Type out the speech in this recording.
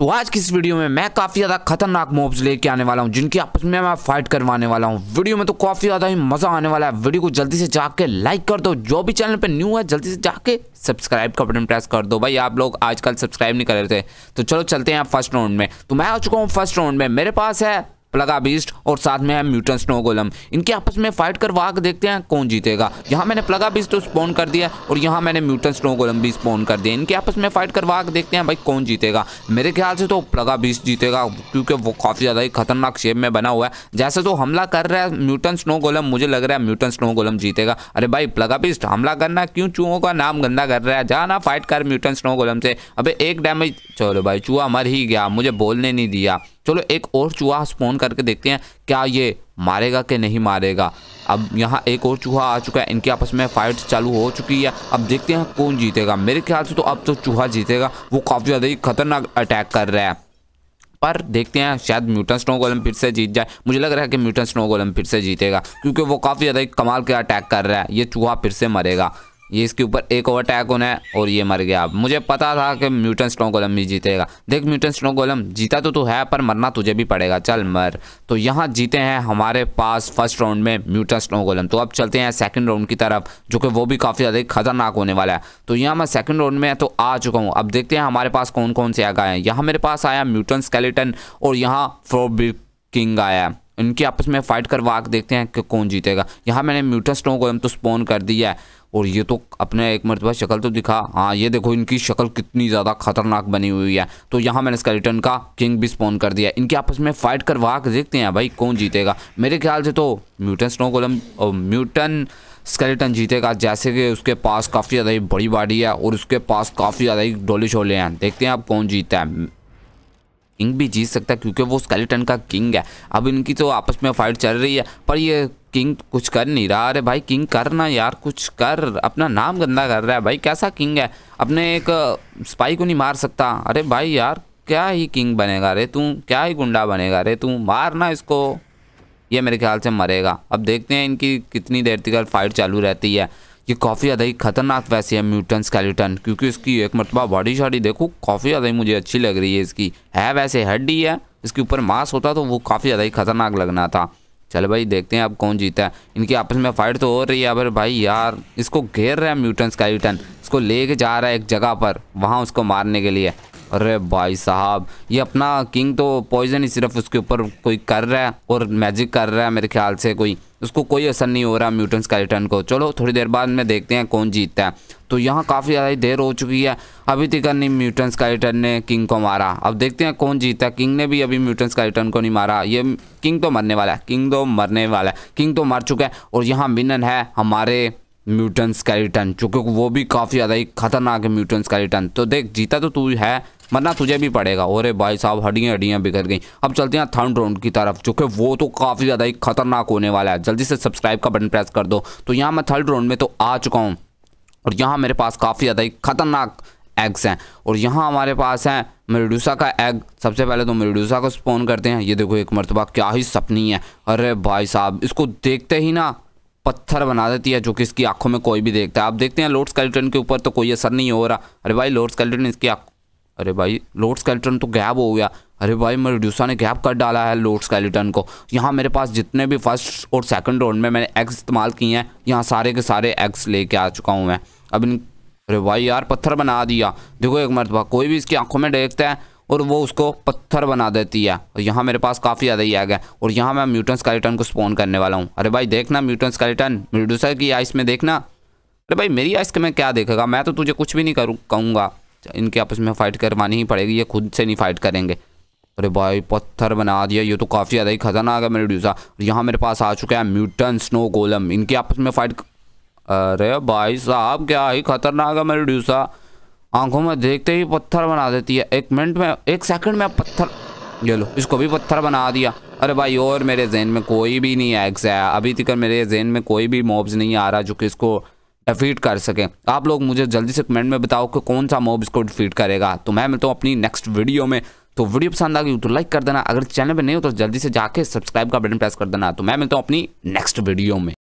तो आज की इस वीडियो में मैं काफ़ी ज़्यादा खतरनाक मोब्स लेके आने वाला हूँ जिनकी आपस में मैं फाइट करवाने वाला हूँ वीडियो में तो काफ़ी ज़्यादा ही मज़ा आने वाला है वीडियो को जल्दी से जाके लाइक कर दो जो भी चैनल पे न्यू है जल्दी से जाके सब्सक्राइब का बटन प्रेस कर दो भाई आप लोग आजकल सब्सक्राइब नहीं कर रहे थे तो चलो चलते हैं फर्स्ट राउंड में तो मैं आ चुका हूँ फर्स्ट राउंड में मेरे पास है प्लगा बीस्ट और साथ में है म्यूटन स्नो गोलम इनके आपस में फाइट कर वाक देखते हैं कौन जीतेगा यहाँ मैंने प्लगा बीस्ट तो स्पोन कर दिया और यहाँ मैंने म्यूटन स्नो गोलम भी स्पोन कर दिया इनके आपस में फाइट कर वाक देखते हैं भाई कौन जीतेगा मेरे ख्याल से तो प्लगा बीस्ट जीतेगा क्योंकि वो काफ़ी ज़्यादा ही खतरनाक शेप में बना हुआ है जैसे तो हमला कर रहा है म्यूटन स्नो गोलम मुझे लग रहा है म्यूटन स्नो गोलम जीतेगा अरे भाई प्लगा बीस्ट हमला करना क्यों चूहों का नाम गंदा कर रहा है जाना फाइट कर म्यूटन स्नो गोलम से अबे एक डैमेज चलो भाई चूहा मर ही गया मुझे बोलने नहीं दिया चलो एक और चूहा स्पोन करके देखते हैं क्या ये मारेगा कि नहीं मारेगा अब यहाँ एक और चूहा आ चुका है इनके आपस में फाइट चालू हो चुकी है अब देखते हैं कौन जीतेगा मेरे ख्याल से तो अब तो चूहा जीतेगा वो काफ़ी ज़्यादा ही खतरनाक अटैक कर रहा है पर देखते हैं शायद म्यूटन स्नो गोलम फिर से जीत जाए मुझे लग रहा है कि म्यूटन स्नो गोलम फिर से जीतेगा क्योंकि वो काफ़ी ज़्यादा कमाल के अटैक कर रहा है ये चूहा फिर से मरेगा ये इसके ऊपर एक और अटैक होना है और ये मर गया अब मुझे पता था कि म्यूटन स्नो गोलम भी जीतेगा देख म्यूटन स्नो गोलम जीता तो तू तो है पर मरना तुझे भी पड़ेगा चल मर तो यहाँ जीते हैं हमारे पास फर्स्ट राउंड में म्यूटन स्नो गोलम तो अब चलते हैं सेकंड राउंड की तरफ जो कि वो भी काफ़ी ज़्यादा खतरनाक होने वाला है तो यहाँ मैं सेकेंड राउंड में तो आ चुका हूँ अब देखते हैं हमारे पास कौन कौन से आगे हैं यहाँ मेरे पास आया म्यूटन स्केलेटन और यहाँ फ्रोबिर किंग आया इनकी आपस में फ़ाइट करवा के देखते हैं कि कौन जीतेगा यहाँ मैंने म्यूटन स्नो गोलम तो स्पोन कर दिया है और ये तो अपने एक मरतबा शक्ल तो दिखा हाँ ये देखो इनकी शक्ल कितनी ज़्यादा खतरनाक बनी हुई है तो यहाँ मैंने इसका रिटर्न का किंग भी स्पॉन कर दिया इनके आपस में फाइट करवा के देखते हैं भाई कौन जीतेगा मेरे ख्याल से तो म्यूटन स्नो गोलम म्यूटन स्केलेटन जीतेगा जैसे कि उसके पास काफ़ी ज़्यादा ही बड़ी बाडी है और उसके पास काफ़ी ज़्यादा ही डोले शोले हैं देखते हैं आप कौन जीतता है किंग भी जीत सकता है क्योंकि वो स्केलेटन का किंग है अब इनकी तो आपस में फाइट चल रही है पर ये किंग कुछ कर नहीं रहा अरे भाई किंग कर ना यार कुछ कर अपना नाम गंदा कर रहा है भाई कैसा किंग है अपने एक स्पाई को नहीं मार सकता अरे भाई यार क्या ही किंग बनेगा रे तू क्या ही गुंडा बनेगा रे तू मार ना इसको ये मेरे ख्याल से मरेगा अब देखते हैं इनकी कितनी देर तक फाइट चालू रहती है ये काफ़ी ज़्यादा ही खतरनाक वैसी है म्यूटन स्केलेटन क्योंकि इसकी एक मरतबा बॉडी शॉडी देखो काफ़ी ज़्यादा ही मुझे अच्छी लग रही है इसकी है वैसे हड्डी है इसके ऊपर मांस होता तो वो काफ़ी ज़्यादा ही खतरनाक लगना था चलो भाई देखते हैं अब कौन जीता है इनकी आपस में फाइट तो हो रही है अगर भाई यार इसको घेर रहा है म्यूटेंस का रिटर्न इसको लेके जा रहा है एक जगह पर वहाँ उसको मारने के लिए अरे भाई साहब ये अपना किंग तो पॉइजन ही सिर्फ उसके ऊपर कोई कर रहा है और मैजिक कर रहा है मेरे ख्याल से कोई उसको कोई असर नहीं हो रहा म्यूटेंस का रिटर्न को चलो थोड़ी देर बाद में देखते हैं कौन जीतता है तो यहाँ काफ़ी ज़्यादा ही देर हो चुकी है अभी तक नहीं म्यूटेंस का रिटर्न ने किंग को मारा अब देखते हैं कौन जीतता है किंग ने भी अभी म्यूटेंस का रिटर्न को नहीं मारा ये किंग तो मरने वाला है किंग तो मरने वाला है किंग तो मर चुका है और यहाँ मिनन है हमारे म्यूटेंस का रिटर्न चूँकि वो भी काफ़ी ज़्यादा ही खतरनाक है म्यूटेंस का रिटर्न तो देख जीता तो तू है वरना तुझे भी पड़ेगा अरे भाई साहब हड्डियाँ हड्डियाँ बिगड़ गई अब चलते हैं थर्ड राउंड की तरफ जो कि वो तो काफ़ी ज़्यादा ही खतरनाक होने वाला है जल्दी से सब्सक्राइब का बटन प्रेस कर दो तो यहाँ मैं थर्ड राउंड में तो आ चुका हूँ और यहाँ मेरे पास काफ़ी ज़्यादा ही खतरनाक एग्स हैं और यहाँ हमारे पास हैं मेरिडूसा का एग सबसे पहले तो मेरिडूसा को स्पोन करते हैं ये देखो एक मरतबा क्या ही सपनी है अरे भाई साहब इसको देखते ही ना पत्थर बना देती है जो कि इसकी आंखों में कोई भी देखता है आप देखते हैं लोड स्केलेटन के ऊपर तो कोई असर नहीं हो रहा अरे भाई लोड स्केलेटन इसकी आँख अरे भाई लोड स्केलेटन तो गैप हो गया अरे भाई रिड्यूसा ने गैप कर डाला है लोड स्केलेटन को यहाँ मेरे पास जितने भी फर्स्ट और सेकंड राउंड में मैंने एग्स इस्तेमाल किए हैं यहाँ सारे के सारे एग्स लेके आ चुका हूँ मैं अब इन अरे भाई यार पत्थर बना दिया देखो एक मरतबा कोई भी इसकी आंखों में देखता है और वो उसको पत्थर बना देती है और यहाँ मेरे पास काफ़ी ज़्यादा ही आ गया और यहाँ मैं म्यूटन स्कैलेटन को स्पोन करने वाला हूँ अरे भाई देखना म्यूटन स्केलेटन मरड्यूसा की आइस में देखना अरे भाई मेरी आइस मैं क्या देखेगा मैं तो तुझे कुछ भी नहीं करूँ कहूँगा इनके आपस में फ़ाइट करवानी ही पड़ेगी ये खुद से नहीं फ़ाइट करेंगे अरे भाई पत्थर बना दिया ये तो काफ़ी ज़्यादा ही खजाना आ गया मेरे ड्यूसा यहाँ मेरे पास आ चुका है म्यूटन स्नो गोलम इनके आपस में फ़ाइट अरे भाई साहब क्या ही खतरनाक है मेरे ड्यूसा आंखों में देखते ही पत्थर बना देती है एक मिनट में एक सेकंड में पत्थर ये लो इसको भी पत्थर बना दिया अरे भाई और मेरे जहन में कोई भी नहीं है एग्जैक्ट अभी तक मेरे जहन में कोई भी मॉब्स नहीं आ रहा जो कि इसको डिफीट कर सकें आप लोग मुझे जल्दी से कमेंट में बताओ कि कौन सा मोब इसको डिफीट करेगा तो मैं मिलता हूँ अपनी नेक्स्ट वीडियो में तो वीडियो पसंद आ गई तो लाइक कर देना अगर चैनल पर नहीं हो तो जल्दी से जाके सब्सक्राइब का बटन प्रेस कर देना तो मैं मिलता हूँ अपनी नेक्स्ट वीडियो में